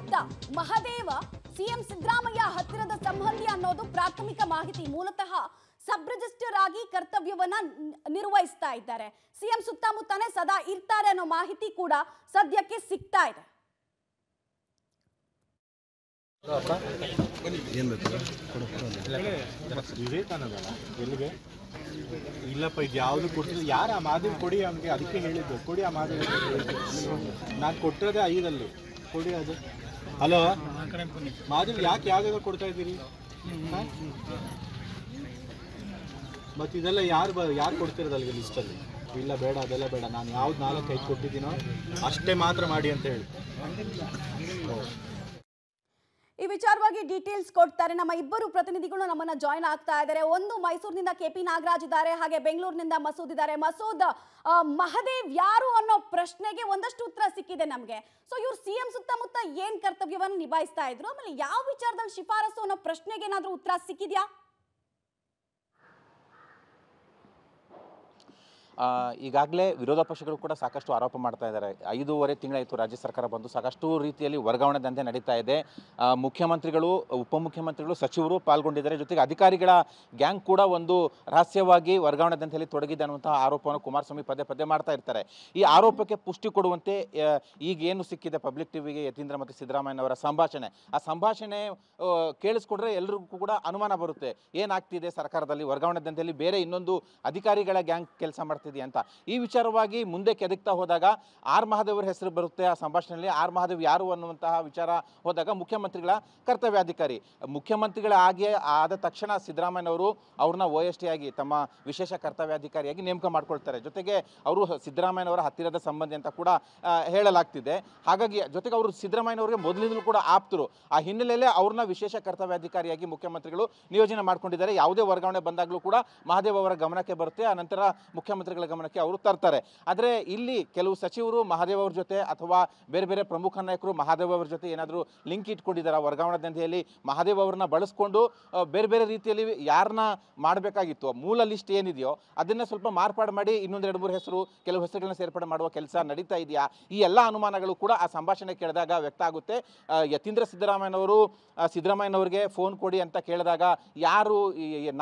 ಆಪ್ತ ಮಹದೇವ ಸಿಎಂ ಸಿದ್ದರಾಮಯ್ಯ ಹತ್ತಿರದ ಸಂಬಂಧಿ ಅನ್ನೋದು ಪ್ರಾಥಮಿಕ ಮಾಹಿತಿ ಮೂಲತಃ ಸಬ್ ರಿಜಿಸ್ಟರ್ ಆಗಿ ಕರ್ತವ್ಯವನ್ನ ನಿರ್ವಹಿಸ್ತಾ ಇದ್ದಾರೆ ಸಿಎಂ ಸುತ್ತಮುತ್ತನೇ ಸದಾ ಇರ್ತಾರೆ ಅನ್ನೋ ಮಾಹಿತಿ ಕೂಡ ಸದ್ಯಕ್ಕೆ ಸಿಗ್ತಾ ಇದೆ ಇಲ್ಲಪ್ಪ ಇದು ಯಾವುದು ಕೊಡ್ತಿದ್ರು ಯಾರು ಆ ಮಾದರಿ ಕೊಡಿ ಅವನಿಗೆ ಅದಕ್ಕೆ ಹೇಳಿದ್ದು ಕೊಡಿ ಆ ಮಾದರಿ ನಾನು ಕೊಟ್ಟಿರೋದೇ ಐದಲ್ಲಿ ಕೊಡಿ ಅದು ಹಲೋ ಮಾಧುರ್ ಯಾಕೆ ಯಾವ ಕೊಡ್ತಾ ಇದ್ದೀರಿ ಮತ್ತು ಇದೆಲ್ಲ ಯಾರು ಬ ಯಾರು ಲಿಸ್ಟ್ ಲಿಸ್ಟಲ್ಲಿ ಇಲ್ಲ ಬೇಡ ಅದೆಲ್ಲ ಬೇಡ ನಾನು ಯಾವ್ದು ನಾಲ್ಕು ಐದು ಕೊಟ್ಟಿದ್ದೀನೋ ಅಷ್ಟೇ ಮಾತ್ರ ಮಾಡಿ ಅಂತ ಹೇಳಿ ವಿಚಾರವಾಗಿ ಡೀಟೇಲ್ಸ್ ಕೊಡ್ತಾರೆ ನಮ್ಮ ಇಬ್ಬರು ಪ್ರತಿನಿಧಿಗಳು ನಮ್ಮನ್ನ ಜಾಯಿನ್ ಆಗ್ತಾ ಇದ್ದಾರೆ ಒಂದು ಮೈಸೂರಿನಿಂದ ಕೆ ಪಿ ನಾಗರಾಜ್ ಇದ್ದಾರೆ ಹಾಗೆ ಬೆಂಗಳೂರಿನಿಂದ ಮಸೂದ್ ಇದ್ದಾರೆ ಮಸೂದ್ ಮಹದೇವ್ ಯಾರು ಅನ್ನೋ ಪ್ರಶ್ನೆಗೆ ಒಂದಷ್ಟು ಉತ್ತರ ಸಿಕ್ಕಿದೆ ನಮಗೆ ಸೊ ಇವ್ರು ಸಿಎಂ ಸುತ್ತಮುತ್ತ ಏನ್ ಕರ್ತವ್ಯವನ್ನು ನಿಭಾಯಿಸ್ತಾ ಇದ್ರು ಆಮೇಲೆ ಯಾವ ವಿಚಾರದಲ್ಲಿ ಶಿಫಾರಸು ಅನ್ನೋ ಪ್ರಶ್ನೆಗೆ ಏನಾದರೂ ಉತ್ತರ ಸಿಕ್ಕಿದ್ಯಾ ಈಗಾಗಲೇ ವಿರೋಧ ಪಕ್ಷಗಳು ಕೂಡ ಸಾಕಷ್ಟು ಆರೋಪ ಮಾಡ್ತಾ ಇದ್ದಾರೆ ಐದೂವರೆ ತಿಂಗಳಾಯಿತು ರಾಜ್ಯ ಸರ್ಕಾರ ಬಂದು ಸಾಕಷ್ಟು ರೀತಿಯಲ್ಲಿ ವರ್ಗಾವಣೆ ದಂಧೆ ನಡೀತಾ ಇದೆ ಮುಖ್ಯಮಂತ್ರಿಗಳು ಉಪಮುಖ್ಯಮಂತ್ರಿಗಳು ಸಚಿವರು ಪಾಲ್ಗೊಂಡಿದ್ದಾರೆ ಜೊತೆಗೆ ಅಧಿಕಾರಿಗಳ ಗ್ಯಾಂಗ್ ಕೂಡ ಒಂದು ರಹಸ್ಯವಾಗಿ ವರ್ಗಾವಣೆ ದಂಧೆಯಲ್ಲಿ ತೊಡಗಿದೆ ಅನ್ನುವಂತಹ ಆರೋಪವನ್ನು ಕುಮಾರಸ್ವಾಮಿ ಪದೇ ಪದೇ ಮಾಡ್ತಾ ಇರ್ತಾರೆ ಈ ಆರೋಪಕ್ಕೆ ಪುಷ್ಟಿ ಕೊಡುವಂತೆ ಈಗೇನು ಸಿಕ್ಕಿದೆ ಪಬ್ಲಿಕ್ ಟಿವಿಗೆ ಯತೀಂದ್ರ ಮತ್ತು ಸಿದ್ದರಾಮಯ್ಯನವರ ಸಂಭಾಷಣೆ ಆ ಸಂಭಾಷಣೆ ಕೇಳಿಸ್ಕೊಂಡ್ರೆ ಎಲ್ಲರಿಗೂ ಕೂಡ ಅನುಮಾನ ಬರುತ್ತೆ ಏನಾಗ್ತಿದೆ ಸರ್ಕಾರದಲ್ಲಿ ವರ್ಗಾವಣೆ ದಂಧೆಯಲ್ಲಿ ಬೇರೆ ಇನ್ನೊಂದು ಅಧಿಕಾರಿಗಳ ಗ್ಯಾಂಗ್ ಕೆಲಸ ಮಾಡ್ತಿದೆ ಅಂತ ಈ ವಿಚಾರವಾಗಿ ಮುಂದೆ ಕೆದಕ್ತಾ ಹೋದಾಗ ಆರ್ ಮಹಾದೇವರ ಹೆಸರು ಬರುತ್ತೆ ಆ ಸಂಭಾಷಣೆಯಲ್ಲಿ ಆರ್ ಮಹಾದೇವ್ ಯಾರು ಅನ್ನುವಂತಹ ವಿಚಾರ ಹೋದಾಗ ಮುಖ್ಯಮಂತ್ರಿಗಳ ಕರ್ತವ್ಯಾಧಿಕಾರಿ ಮುಖ್ಯಮಂತ್ರಿಗಳಾಗಿ ಆದ ತಕ್ಷಣ ಸಿದ್ದರಾಮಯ್ಯ ಅವ್ರನ್ನ ಓ ಟಿ ಆಗಿ ತಮ್ಮ ವಿಶೇಷ ಕರ್ತವ್ಯಾಧಿಕಾರಿಯಾಗಿ ನೇಮಕ ಮಾಡ್ಕೊಳ್ತಾರೆ ಜೊತೆಗೆ ಅವರು ಸಿದ್ದರಾಮಯ್ಯನವರ ಹತ್ತಿರದ ಸಂಬಂಧಿ ಅಂತ ಕೂಡ ಹೇಳಲಾಗ್ತಿದೆ ಹಾಗಾಗಿ ಜೊತೆಗೆ ಅವರು ಸಿದ್ದರಾಮಯ್ಯನವರಿಗೆ ಮೊದಲಿಂದಲೂ ಕೂಡ ಆಪ್ತರು ಆ ಹಿನ್ನೆಲೆಯಲ್ಲಿ ಅವ್ರನ್ನ ವಿಶೇಷ ಕರ್ತವ್ಯಾಧಿಕಾರಿಯಾಗಿ ಮುಖ್ಯಮಂತ್ರಿಗಳು ನಿಯೋಜನೆ ಮಾಡ್ಕೊಂಡಿದ್ದಾರೆ ಯಾವುದೇ ವರ್ಗಾವಣೆ ಬಂದಾಗಲೂ ಕೂಡ ಮಹಾದೇವ್ ಅವರ ಗಮನಕ್ಕೆ ಬರುತ್ತೆ ಆ ನಂತರ ಮುಖ್ಯಮಂತ್ರಿ ಮುಖ್ಯಮಂತ್ರಿಗಳ ಗಮನಕ್ಕೆ ಅವರು ತರ್ತಾರೆ ಆದರೆ ಇಲ್ಲಿ ಕೆಲವು ಸಚಿವರು ಮಹಾದೇವ ಅವರ ಜೊತೆ ಅಥವಾ ಬೇರೆ ಬೇರೆ ಪ್ರಮುಖ ನಾಯಕರು ಮಹಾದೇವ್ ಅವ್ರ ಜೊತೆ ಏನಾದರೂ ಲಿಂಕ್ ಇಟ್ಕೊಂಡಿದ್ದಾರೆ ವರ್ಗಾವಣೆ ದಂಧೆಯಲ್ಲಿ ಮಹಾದೇವ ಅವರನ್ನ ಬಳಸ್ಕೊಂಡು ಬೇರೆ ಬೇರೆ ರೀತಿಯಲ್ಲಿ ಯಾರನ್ನ ಮಾಡಬೇಕಾಗಿತ್ತು ಮೂಲ ಲಿಸ್ಟ್ ಏನಿದೆಯೋ ಅದನ್ನ ಸ್ವಲ್ಪ ಮಾರ್ಪಾಡು ಮಾಡಿ ಇನ್ನೊಂದು ಎರಡು ಮೂರು ಹೆಸರು ಕೆಲವು ಹೆಸರುಗಳನ್ನ ಸೇರ್ಪಡೆ ಮಾಡುವ ಕೆಲಸ ನಡೀತಾ ಇದೆಯಾ ಈ ಎಲ್ಲ ಅನುಮಾನಗಳು ಕೂಡ ಆ ಸಂಭಾಷಣೆ ಕೇಳಿದಾಗ ವ್ಯಕ್ತ ಆಗುತ್ತೆ ಯತೀಂದ್ರ ಸಿದ್ದರಾಮಯ್ಯನವರು ಸಿದ್ದರಾಮಯ್ಯನವರಿಗೆ ಫೋನ್ ಕೊಡಿ ಅಂತ ಕೇಳಿದಾಗ ಯಾರು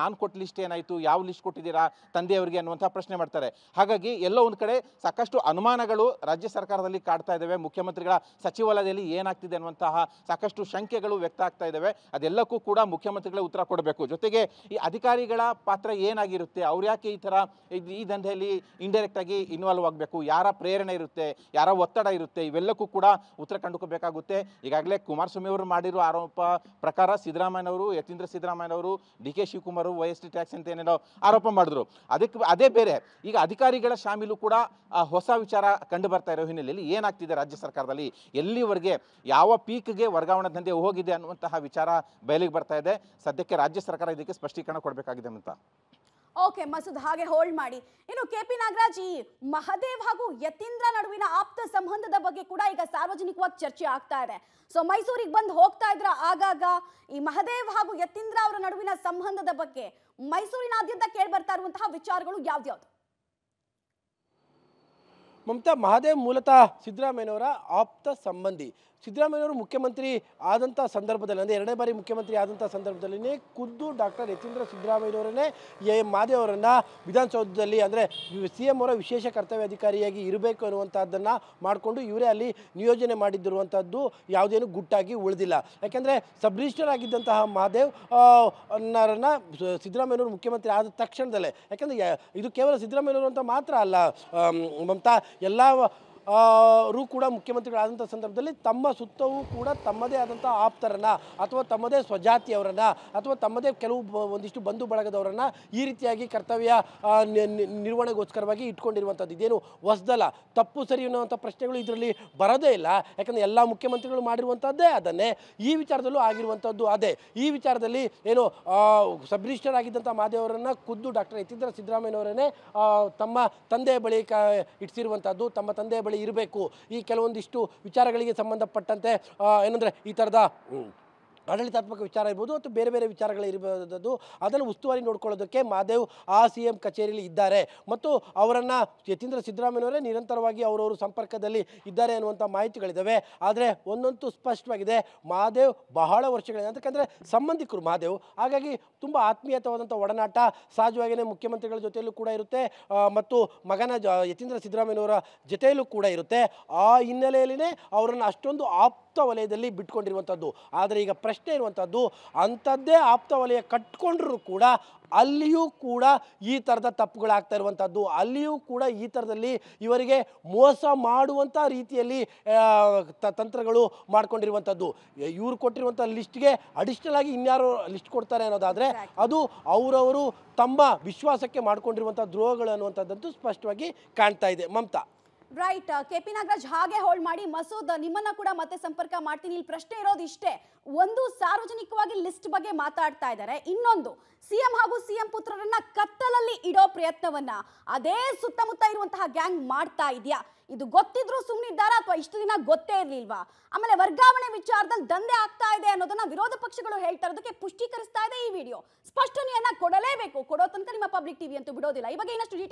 ನಾನು ಕೊಟ್ಟ ಲಿಸ್ಟ್ ಏನಾಯಿತು ಯಾವ ಲಿಸ್ಟ್ ಕೊಟ್ಟಿದ್ದೀರಾ ತಂದೆಯವರಿಗೆ ಅನ್ನುವಂಥ ಪ್ರಶ್ನೆ ಮಾಡ್ತಾರೆ ಹೇಳ್ತಾರೆ ಹಾಗಾಗಿ ಎಲ್ಲೋ ಒಂದು ಕಡೆ ಸಾಕಷ್ಟು ಅನುಮಾನಗಳು ರಾಜ್ಯ ಸರ್ಕಾರದಲ್ಲಿ ಕಾಡ್ತಾ ಇದ್ದಾವೆ ಮುಖ್ಯಮಂತ್ರಿಗಳ ಸಚಿವಾಲಯದಲ್ಲಿ ಏನಾಗ್ತಿದೆ ಅನ್ನುವಂತಹ ಸಾಕಷ್ಟು ಶಂಕೆಗಳು ವ್ಯಕ್ತ ಆಗ್ತಾ ಇದ್ದಾವೆ ಅದೆಲ್ಲಕ್ಕೂ ಕೂಡ ಮುಖ್ಯಮಂತ್ರಿಗಳೇ ಉತ್ತರ ಕೊಡಬೇಕು ಜೊತೆಗೆ ಈ ಅಧಿಕಾರಿಗಳ ಪಾತ್ರ ಏನಾಗಿರುತ್ತೆ ಅವ್ರು ಯಾಕೆ ಈ ತರ ಈ ದಂಧೆಯಲ್ಲಿ ಇಂಡೈರೆಕ್ಟ್ ಆಗಿ ಇನ್ವಾಲ್ವ್ ಆಗಬೇಕು ಯಾರ ಪ್ರೇರಣೆ ಇರುತ್ತೆ ಯಾರ ಒತ್ತಡ ಇರುತ್ತೆ ಇವೆಲ್ಲಕ್ಕೂ ಕೂಡ ಉತ್ತರ ಕಂಡುಕೋಬೇಕಾಗುತ್ತೆ ಈಗಾಗಲೇ ಕುಮಾರಸ್ವಾಮಿ ಅವರು ಮಾಡಿರುವ ಆರೋಪ ಪ್ರಕಾರ ಸಿದ್ದರಾಮಯ್ಯನವರು ಯತೀಂದ್ರ ಅವರು D K Shivakumar Y S T tax ಅಂತ ಏನೇನೋ ಆರೋಪ ಮಾಡಿದ್ರು ಅದಕ್ಕೆ ಅದೇ ಬೇರೆ ಈಗ ಅಧಿಕಾರಿಗಳ ಶಾಮೀಲು ಕೂಡ ಹೊಸ ವಿಚಾರ ಕಂಡು ಬರ್ತಾ ಇರೋ ಹಿನ್ನೆಲೆಯಲ್ಲಿ ಏನಾಗ್ತಿದೆ ರಾಜ್ಯ ಸರ್ಕಾರದಲ್ಲಿ ಎಲ್ಲಿವರೆಗೆ ಯಾವ ಪೀಕ್ಗೆ ವರ್ಗಾವಣೆ ದಂಧೆ ಹೋಗಿದೆ ಅನ್ನುವಂತಹ ವಿಚಾರ ಬಯಲಿಗೆ ಬರ್ತಾ ಇದೆ ಸದ್ಯಕ್ಕೆ ರಾಜ್ಯ ಸರ್ಕಾರ ಇದಕ್ಕೆ ಸ್ಪಷ್ಟೀಕರಣ ಕೊಡಬೇಕಾಗಿದೆ ಅಂತ ಓಕೆ ಮಸೂದ್ ಹಾಗೆ ಹೋಲ್ಡ್ ಮಾಡಿ ಇನ್ನು ಕೆಪಿ ನಾಗರಾಜ್ ಈ ಮಹದೇವ್ ಹಾಗೂ ಯತೀಂದ್ರ ನಡುವಿನ ಆಪ್ತ ಸಂಬಂಧದ ಬಗ್ಗೆ ಕೂಡ ಈಗ ಸಾರ್ವಜನಿಕವಾಗಿ ಚರ್ಚೆ ಆಗ್ತಾ ಇದೆ ಸೊ ಮೈಸೂರಿಗೆ ಬಂದು ಹೋಗ್ತಾ ಇದ್ರ ಆಗಾಗ ಈ ಮಹದೇವ್ ಹಾಗೂ ಯತೀಂದ್ರ ಅವರ ನಡುವಿನ ಸಂಬಂಧದ ಬಗ್ಗೆ ಮೈಸೂರಿನಾದ್ಯಂತ ಕೇಳಿ ಬರ್ತಾ ಇರುವಂತಹ ವಿಚಾರಗಳು ಯಾವ್ದ್ಯಾವ್ದು ಮಮತಾ ಮಹದೇವ್ ಮೂಲತಃ ಸಿದ್ದರಾಮಯ್ಯನವರ ಆಪ್ತ ಸಂಬಂಧಿ ಸಿದ್ದರಾಮಯ್ಯವರು ಮುಖ್ಯಮಂತ್ರಿ ಆದಂಥ ಸಂದರ್ಭದಲ್ಲಿ ಅಂದರೆ ಎರಡನೇ ಬಾರಿ ಮುಖ್ಯಮಂತ್ರಿ ಆದಂಥ ಸಂದರ್ಭದಲ್ಲಿನೇ ಖುದ್ದು ಡಾಕ್ಟರ್ ಯತೀಂದ್ರ ಸಿದ್ದರಾಮಯ್ಯನವರನ್ನೇ ಎ ಮಾದೇವ್ ಅವರನ್ನು ವಿಧಾನಸೌಧದಲ್ಲಿ ಅಂದರೆ ಸಿ ಎಂ ಅವರ ವಿಶೇಷ ಕರ್ತವ್ಯಾಧಿಕಾರಿಯಾಗಿ ಇರಬೇಕು ಅನ್ನುವಂಥದ್ದನ್ನು ಮಾಡಿಕೊಂಡು ಇವರೇ ಅಲ್ಲಿ ನಿಯೋಜನೆ ಮಾಡಿದ್ದಿರುವಂಥದ್ದು ಯಾವುದೇನು ಗುಟ್ಟಾಗಿ ಉಳಿದಿಲ್ಲ ಯಾಕೆಂದರೆ ಸಬ್ ರಿಜಿಸ್ಟರ್ ಆಗಿದ್ದಂತಹ ಮಹಾದೇವ್ ಅನ್ನರನ್ನು ಸಿದ್ದರಾಮಯ್ಯನವರು ಮುಖ್ಯಮಂತ್ರಿ ಆದ ತಕ್ಷಣದಲ್ಲೇ ಯಾಕೆಂದರೆ ಇದು ಕೇವಲ ಸಿದ್ದರಾಮಯ್ಯನವರು ಅಂತ ಮಾತ್ರ ಅಲ್ಲ ಮಮತಾ எல்லா ರೂ ಕೂಡ ಮುಖ್ಯಮಂತ್ರಿಗಳಾದಂಥ ಸಂದರ್ಭದಲ್ಲಿ ತಮ್ಮ ಸುತ್ತವೂ ಕೂಡ ತಮ್ಮದೇ ಆದಂಥ ಆಪ್ತರನ್ನ ಅಥವಾ ತಮ್ಮದೇ ಸ್ವಜಾತಿಯವರನ್ನ ಅಥವಾ ತಮ್ಮದೇ ಕೆಲವು ಒಂದಿಷ್ಟು ಬಂಧು ಬಳಗದವರನ್ನು ಈ ರೀತಿಯಾಗಿ ಕರ್ತವ್ಯ ನಿರ್ವಹಣೆಗೋಸ್ಕರವಾಗಿ ಇಟ್ಕೊಂಡಿರುವಂಥದ್ದು ಇದೇನು ಹೊಸದಲ್ಲ ತಪ್ಪು ಸರಿ ಅನ್ನುವಂಥ ಪ್ರಶ್ನೆಗಳು ಇದರಲ್ಲಿ ಬರೋದೇ ಇಲ್ಲ ಯಾಕಂದರೆ ಎಲ್ಲ ಮುಖ್ಯಮಂತ್ರಿಗಳು ಮಾಡಿರುವಂಥದ್ದೇ ಅದನ್ನೇ ಈ ವಿಚಾರದಲ್ಲೂ ಆಗಿರುವಂಥದ್ದು ಅದೇ ಈ ವಿಚಾರದಲ್ಲಿ ಏನು ಸಬ್ ರಿಜಿಸ್ಟರ್ ಆಗಿದ್ದಂಥ ಮಾದೇವರನ್ನು ಖುದ್ದು ಡಾಕ್ಟರ್ ಯತೀಂದ್ರ ಸಿದ್ದರಾಮಯ್ಯನವರನ್ನೇ ತಮ್ಮ ತಂದೆಯ ಬಳಿ ಕ ಇಟ್ಟಿರುವಂಥದ್ದು ತಮ್ಮ ತಂದೆಯ ಬಳಿ ಇರಬೇಕು ಈ ಕೆಲವೊಂದಿಷ್ಟು ವಿಚಾರಗಳಿಗೆ ಸಂಬಂಧಪಟ್ಟಂತೆ ಏನಂದರೆ ಈ ಥರದ ಆಡಳಿತಾತ್ಮಕ ವಿಚಾರ ಇರ್ಬೋದು ಅಥವಾ ಬೇರೆ ಬೇರೆ ವಿಚಾರಗಳಿರ್ಬೋದು ಅದನ್ನು ಉಸ್ತುವಾರಿ ನೋಡ್ಕೊಳ್ಳೋದಕ್ಕೆ ಮಾದೇವ್ ಆ ಸಿ ಎಂ ಕಚೇರಿಯಲ್ಲಿ ಇದ್ದಾರೆ ಮತ್ತು ಅವರನ್ನು ಯತೀಂದ್ರ ಸಿದ್ದರಾಮಯ್ಯವರೇ ನಿರಂತರವಾಗಿ ಅವರವರು ಸಂಪರ್ಕದಲ್ಲಿ ಇದ್ದಾರೆ ಅನ್ನುವಂಥ ಮಾಹಿತಿಗಳಿದ್ದಾವೆ ಆದರೆ ಒಂದಂತೂ ಸ್ಪಷ್ಟವಾಗಿದೆ ಮಹಾದೇವ್ ಬಹಳ ವರ್ಷಗಳಿದೆ ಅಂತಕ್ಕಂದರೆ ಸಂಬಂಧಿಕರು ಮಹಾದೇವ್ ಹಾಗಾಗಿ ತುಂಬ ಆತ್ಮೀಯತವಾದಂಥ ಒಡನಾಟ ಸಹಜವಾಗಿಯೇ ಮುಖ್ಯಮಂತ್ರಿಗಳ ಜೊತೆಯಲ್ಲೂ ಕೂಡ ಇರುತ್ತೆ ಮತ್ತು ಮಗನ ಯತೀಂದ್ರ ಸಿದ್ದರಾಮಯ್ಯವರ ಜೊತೆಯಲ್ಲೂ ಕೂಡ ಇರುತ್ತೆ ಆ ಹಿನ್ನೆಲೆಯಲ್ಲಿನೇ ಅವರನ್ನು ಅಷ್ಟೊಂದು ಆಪ್ ಆಪ್ತ ವಲಯದಲ್ಲಿ ಬಿಟ್ಕೊಂಡಿರುವಂಥದ್ದು ಆದರೆ ಈಗ ಪ್ರಶ್ನೆ ಇರುವಂಥದ್ದು ಅಂಥದ್ದೇ ಆಪ್ತ ವಲಯ ಕಟ್ಕೊಂಡ್ರೂ ಕೂಡ ಅಲ್ಲಿಯೂ ಕೂಡ ಈ ಥರದ ತಪ್ಪುಗಳಾಗ್ತಾ ಇರುವಂಥದ್ದು ಅಲ್ಲಿಯೂ ಕೂಡ ಈ ಥರದಲ್ಲಿ ಇವರಿಗೆ ಮೋಸ ಮಾಡುವಂಥ ರೀತಿಯಲ್ಲಿ ತಂತ್ರಗಳು ಮಾಡಿಕೊಂಡಿರುವಂಥದ್ದು ಇವರು ಕೊಟ್ಟಿರುವಂಥ ಲಿಸ್ಟ್ಗೆ ಅಡಿಷ್ನಲ್ ಆಗಿ ಇನ್ಯಾರು ಲಿಸ್ಟ್ ಕೊಡ್ತಾರೆ ಅನ್ನೋದಾದರೆ ಅದು ಅವರವರು ತಮ್ಮ ವಿಶ್ವಾಸಕ್ಕೆ ಮಾಡಿಕೊಂಡಿರುವಂಥ ದ್ರೋಹಗಳು ಅನ್ನುವಂಥದ್ದಂತೂ ಸ್ಪಷ್ಟವಾಗಿ ಕಾಣ್ತಾ ಇದೆ Mamata right K P Nagaraj ಹಾಗೆ ಹೋಲ್ಡ್ ಮಾಡಿ ಮಸೂದ್ ನಿಮ್ಮನ್ನ ಕೂಡ ಮತ್ತೆ ಸಂಪರ್ಕ ಮಾಡ್ತೀನಿ ಇಲ್ಲಿ ಪ್ರಶ್ನೆ ಇರೋದು ಇಷ್ಟೇ ಒಂದು ಸಾರ್ವಜನಿಕವಾಗಿ ಲಿಸ್ಟ್ ಬಗ್ಗೆ ಮಾತಾಡ್ತಾ ಇದ್ದಾರೆ ಇನ್ನೊಂದು ಸಿಎಂ ಹಾಗೂ ಸಿಎಂ ಪುತ್ರರನ್ನ ಕತ್ತಲಲ್ಲಿ ಇಡೋ ಪ್ರಯತ್ನವನ್ನ ಅದೇ ಸುತ್ತಮುತ್ತ ಇರುವಂತಹ ಗ್ಯಾಂಗ್ ಮಾಡ್ತಾ ಇದೆಯಾ ಇದು ಗೊತ್ತಿದ್ರು ಸುಮ್ಮನಿದ್ದಾರ ಅಥವಾ ಇಷ್ಟು ದಿನ ಗೊತ್ತೇ ಇರ್ಲಿಲ್ವಾ ಆಮೇಲೆ ವರ್ಗಾವಣೆ ವಿಚಾರದಲ್ಲಿ ದಂಧೆ ಆಗ್ತಾ ಇದೆ ಅನ್ನೋದನ್ನ ವಿರೋಧ ಪಕ್ಷಗಳು ಹೇಳ್ತಾ ಇರೋದಕ್ಕೆ ಪುಷ್ಟೀಕರಿಸ್ತಾ ಇದೆ ಈ ವಿಡಿಯೋ ಸ್ಪಷ್ಟನೆಯನ್ನ ಕೊಡಲೇಬೇಕು ಕೊಡೋ ತನಕ ನಿಮ್ಮ ಪಬ್ಲಿಕ್ ಟಿವಿ ಅಂತೂ ಬಿಡೋದಿಲ್ಲ ಈ ಬಗ್ಗೆ ಇನ್ನಷ್ಟು ಡೀಟೇಲ್